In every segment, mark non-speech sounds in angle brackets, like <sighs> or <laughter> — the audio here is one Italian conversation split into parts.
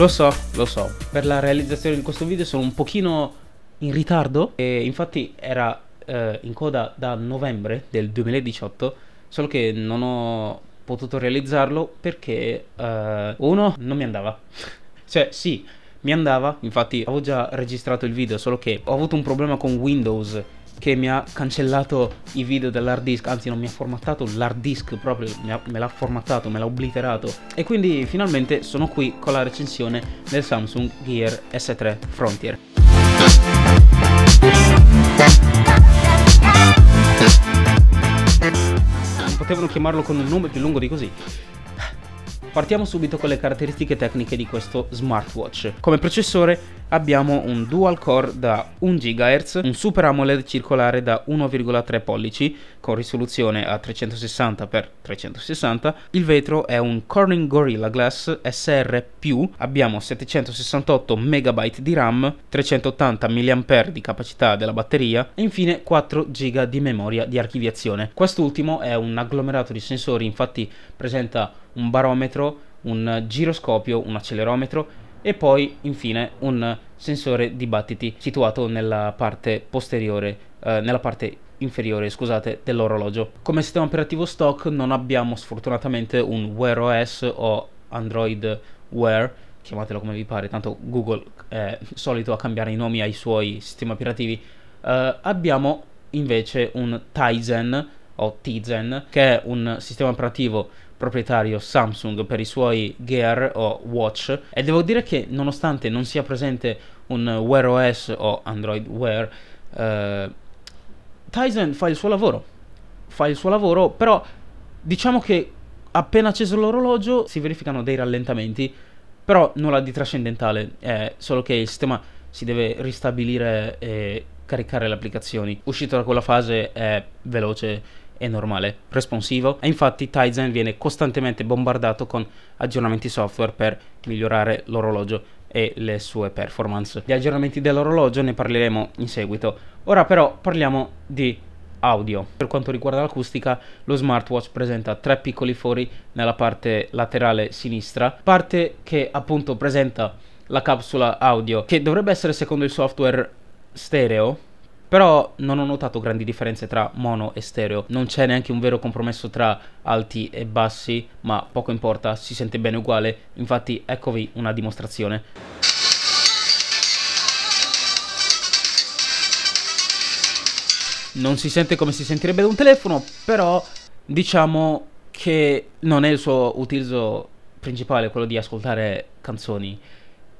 Lo so, lo so. Per la realizzazione di questo video sono un pochino in ritardo. E infatti era eh, in coda da novembre del 2018, solo che non ho potuto realizzarlo perché eh, uno non mi andava. <laughs> cioè, sì, mi andava, infatti avevo già registrato il video, solo che ho avuto un problema con Windows che mi ha cancellato i video dell'hard disk, anzi non mi ha formattato l'hard disk proprio, me l'ha formattato, me l'ha obliterato. E quindi finalmente sono qui con la recensione del Samsung Gear S3 Frontier. Potevano chiamarlo con un nome più lungo di così. Partiamo subito con le caratteristiche tecniche di questo smartwatch. Come processore abbiamo un dual core da 1 GHz, un Super AMOLED circolare da 1,3 pollici con risoluzione a 360x360, il vetro è un Corning Gorilla Glass SR+, abbiamo 768 MB di RAM, 380 mAh di capacità della batteria e infine 4 GB di memoria di archiviazione. Quest'ultimo è un agglomerato di sensori, infatti presenta un barometro, un giroscopio, un accelerometro e poi infine un sensore di battiti situato nella parte posteriore, eh, nella parte inferiore, scusate, dell'orologio. Come sistema operativo stock non abbiamo sfortunatamente un Wear OS o Android Wear, chiamatelo come vi pare, tanto Google è solito a cambiare i nomi ai suoi sistemi operativi. Eh, abbiamo invece un Tizen o Tizen, che è un sistema operativo proprietario Samsung per i suoi Gear o Watch e devo dire che nonostante non sia presente un Wear OS o Android Wear eh, Tizen fa il suo lavoro fa il suo lavoro però diciamo che appena acceso l'orologio si verificano dei rallentamenti però nulla di trascendentale è solo che il sistema si deve ristabilire e caricare le applicazioni uscito da quella fase è veloce è normale, responsivo e infatti Tizen viene costantemente bombardato con aggiornamenti software per migliorare l'orologio e le sue performance. Gli aggiornamenti dell'orologio ne parleremo in seguito. Ora però parliamo di audio. Per quanto riguarda l'acustica, lo smartwatch presenta tre piccoli fori nella parte laterale sinistra, parte che appunto presenta la capsula audio che dovrebbe essere secondo il software stereo però non ho notato grandi differenze tra mono e stereo, non c'è neanche un vero compromesso tra alti e bassi, ma poco importa, si sente bene uguale, infatti eccovi una dimostrazione. Non si sente come si sentirebbe da un telefono, però diciamo che non è il suo utilizzo principale quello di ascoltare canzoni.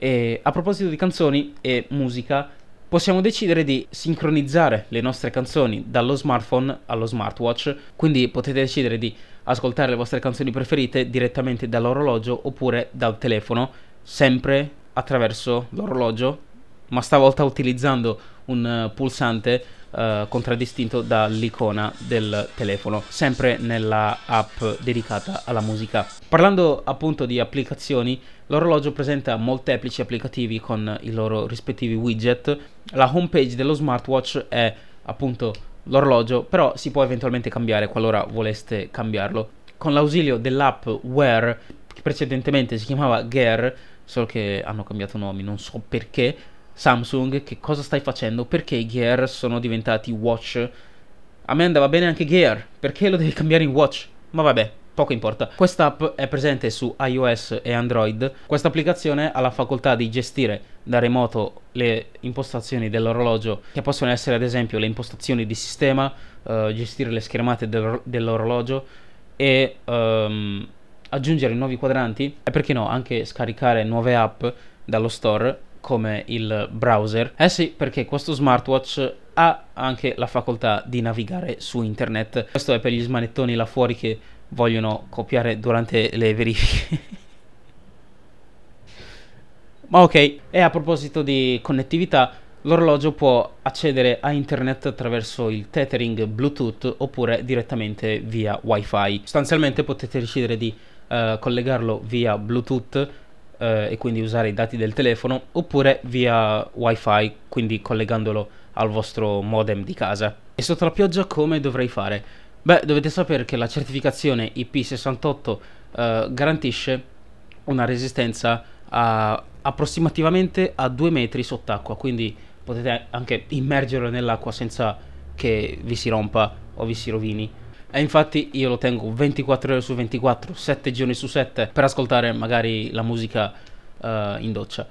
E a proposito di canzoni e musica, possiamo decidere di sincronizzare le nostre canzoni dallo smartphone allo smartwatch, quindi potete decidere di ascoltare le vostre canzoni preferite direttamente dall'orologio oppure dal telefono, sempre attraverso l'orologio, ma stavolta utilizzando un eh, pulsante eh, contraddistinto dall'icona del telefono, sempre nella app dedicata alla musica. Parlando appunto di applicazioni, l'orologio presenta molteplici applicativi con i loro rispettivi widget. La homepage dello smartwatch è appunto l'orologio, però si può eventualmente cambiare qualora voleste cambiarlo. Con l'ausilio dell'app Wear, che precedentemente si chiamava Gear, solo che hanno cambiato nomi, non so perché, Samsung che cosa stai facendo, perché i Gear sono diventati Watch. A me andava bene anche Gear, perché lo devi cambiare in Watch? Ma vabbè, poco importa. Questa app è presente su iOS e Android. Questa applicazione ha la facoltà di gestire da remoto le impostazioni dell'orologio, che possono essere ad esempio le impostazioni di sistema, uh, gestire le schermate del, dell'orologio e um, aggiungere nuovi quadranti e perché no anche scaricare nuove app dallo store come il browser. Eh sì, perché questo smartwatch ha anche la facoltà di navigare su internet. Questo è per gli smanettoni là fuori che vogliono copiare durante le verifiche. <laughs> Ma ok, e a proposito di connettività, l'orologio può accedere a internet attraverso il tethering Bluetooth oppure direttamente via WiFi. Sostanzialmente potete decidere di uh, collegarlo via Bluetooth eh, e quindi usare i dati del telefono oppure via wifi quindi collegandolo al vostro modem di casa. E sotto la pioggia come dovrei fare? Beh dovete sapere che la certificazione IP68 eh, garantisce una resistenza a, approssimativamente a 2 metri sott'acqua quindi potete anche immergerlo nell'acqua senza che vi si rompa o vi si rovini e infatti io lo tengo 24 ore su 24, 7 giorni su 7 per ascoltare magari la musica uh, in doccia.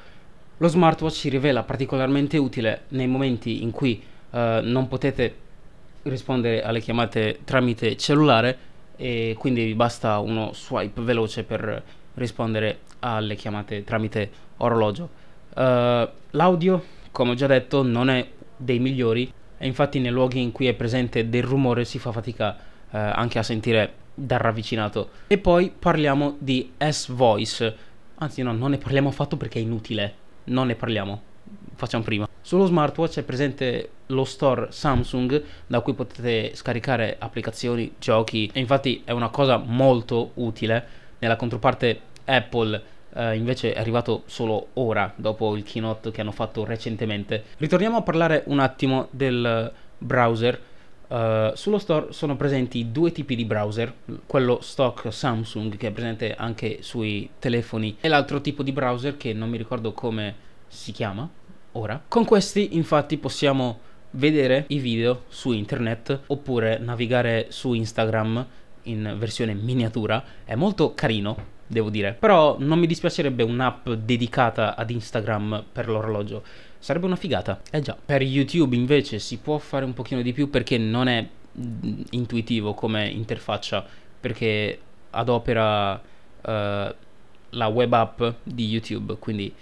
Lo smartwatch si rivela particolarmente utile nei momenti in cui uh, non potete rispondere alle chiamate tramite cellulare e quindi vi basta uno swipe veloce per rispondere alle chiamate tramite orologio. Uh, l'audio, come ho già detto, non è dei migliori e infatti nei luoghi in cui è presente del rumore si fa fatica a eh, anche a sentire dal ravvicinato. E poi parliamo di S-Voice, anzi no, non ne parliamo affatto perché è inutile, non ne parliamo, facciamo prima. Sullo smartwatch è presente lo store Samsung da cui potete scaricare applicazioni, giochi e infatti è una cosa molto utile. Nella controparte Apple eh, invece è arrivato solo ora, dopo il keynote che hanno fatto recentemente. Ritorniamo a parlare un attimo del browser Uh, sullo store sono presenti due tipi di browser, quello stock Samsung che è presente anche sui telefoni e l'altro tipo di browser che non mi ricordo come si chiama ora. Con questi infatti possiamo vedere i video su internet oppure navigare su Instagram in versione miniatura, è molto carino. Devo dire, però non mi dispiacerebbe un'app dedicata ad Instagram per l'orologio Sarebbe una figata. Eh già. Per YouTube invece si può fare un pochino di più perché non è mm, intuitivo come interfaccia, perché adopera uh, la web app di YouTube, quindi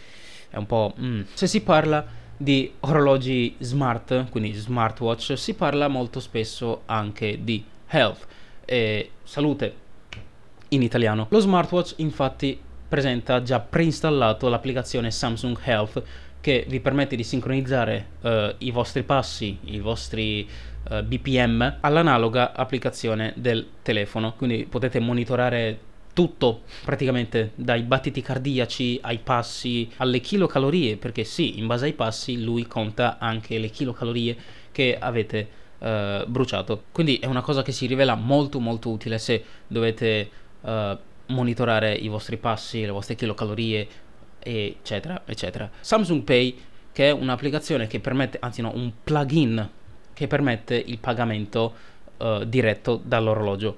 è un po'... Mm. Se si parla di orologi smart, quindi smartwatch, si parla molto spesso anche di health, e salute in italiano. Lo smartwatch infatti presenta già preinstallato l'applicazione Samsung Health che vi permette di sincronizzare eh, i vostri passi, i vostri eh, BPM all'analoga applicazione del telefono, quindi potete monitorare tutto praticamente dai battiti cardiaci ai passi alle chilocalorie perché sì in base ai passi lui conta anche le chilocalorie che avete eh, bruciato quindi è una cosa che si rivela molto molto utile se dovete eh, monitorare i vostri passi, le vostre chilocalorie, eccetera, eccetera. Samsung Pay, che è un'applicazione che permette, anzi no, un plugin che permette il pagamento eh, diretto dall'orologio.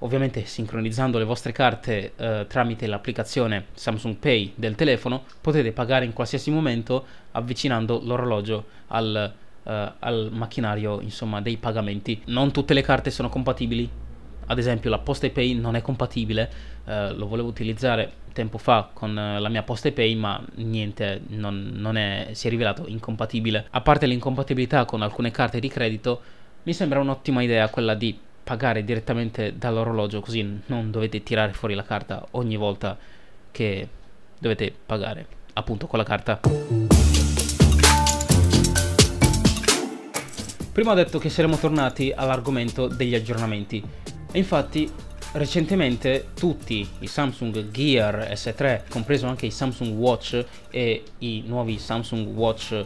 Ovviamente sincronizzando le vostre carte eh, tramite l'applicazione Samsung Pay del telefono potete pagare in qualsiasi momento avvicinando l'orologio al, eh, al macchinario insomma, dei pagamenti. Non tutte le carte sono compatibili ad esempio la Poste Pay non è compatibile, eh, lo volevo utilizzare tempo fa con eh, la mia Poste Pay ma niente, non, non è, si è rivelato incompatibile. A parte l'incompatibilità con alcune carte di credito, mi sembra un'ottima idea quella di pagare direttamente dall'orologio così non dovete tirare fuori la carta ogni volta che dovete pagare appunto con la carta. Prima ho detto che saremo tornati all'argomento degli aggiornamenti. E infatti recentemente tutti i Samsung Gear S3, compreso anche i Samsung Watch e i nuovi Samsung Watch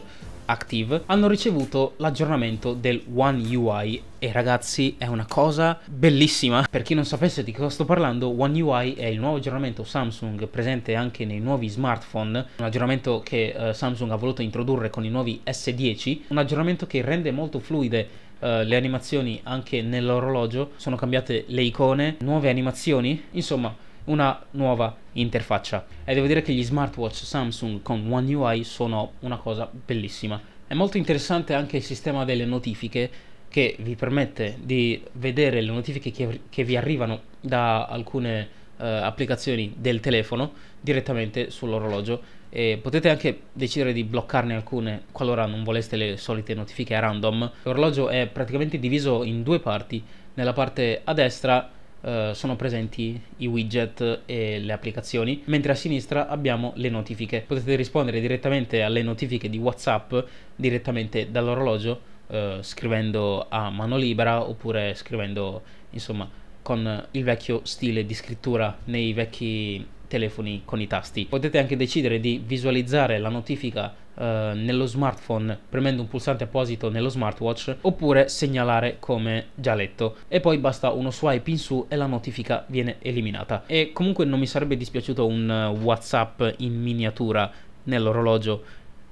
Active, hanno ricevuto l'aggiornamento del One UI e ragazzi è una cosa bellissima. Per chi non sapesse di cosa sto parlando, One UI è il nuovo aggiornamento Samsung presente anche nei nuovi smartphone, un aggiornamento che eh, Samsung ha voluto introdurre con i nuovi S10, un aggiornamento che rende molto fluide eh, le animazioni anche nell'orologio, sono cambiate le icone, nuove animazioni, insomma una nuova interfaccia. E devo dire che gli smartwatch Samsung con One UI sono una cosa bellissima. È molto interessante anche il sistema delle notifiche che vi permette di vedere le notifiche che, che vi arrivano da alcune eh, applicazioni del telefono direttamente sull'orologio e potete anche decidere di bloccarne alcune qualora non voleste le solite notifiche a random. L'orologio è praticamente diviso in due parti, nella parte a destra eh, sono presenti i widget e le applicazioni, mentre a sinistra abbiamo le notifiche. Potete rispondere direttamente alle notifiche di WhatsApp direttamente dall'orologio eh, scrivendo a mano libera oppure scrivendo insomma con il vecchio stile di scrittura nei vecchi telefoni con i tasti. Potete anche decidere di visualizzare la notifica eh, nello smartphone premendo un pulsante apposito nello smartwatch oppure segnalare come già letto e poi basta uno swipe in su e la notifica viene eliminata. E comunque non mi sarebbe dispiaciuto un eh, WhatsApp in miniatura nell'orologio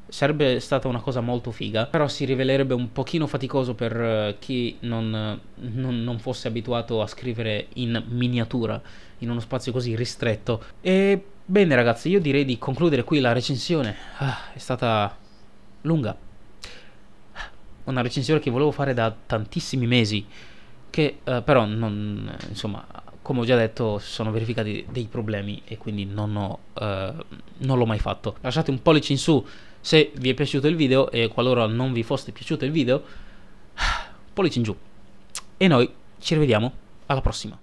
sarebbe stata una cosa molto figa, però si rivelerebbe un pochino faticoso per eh, chi non, eh, non, non, fosse abituato a scrivere in miniatura, in uno spazio così ristretto. E bene ragazzi, io direi di concludere qui la recensione, ah, è stata lunga, una recensione che volevo fare da tantissimi mesi, che eh, però non, insomma, come ho già detto, si sono verificati dei problemi e quindi non, ho, eh, non l'ho mai fatto. Lasciate un pollice in su se vi è piaciuto il video e qualora non vi fosse piaciuto il video, <sighs> pollice in giù. E noi ci rivediamo alla prossima.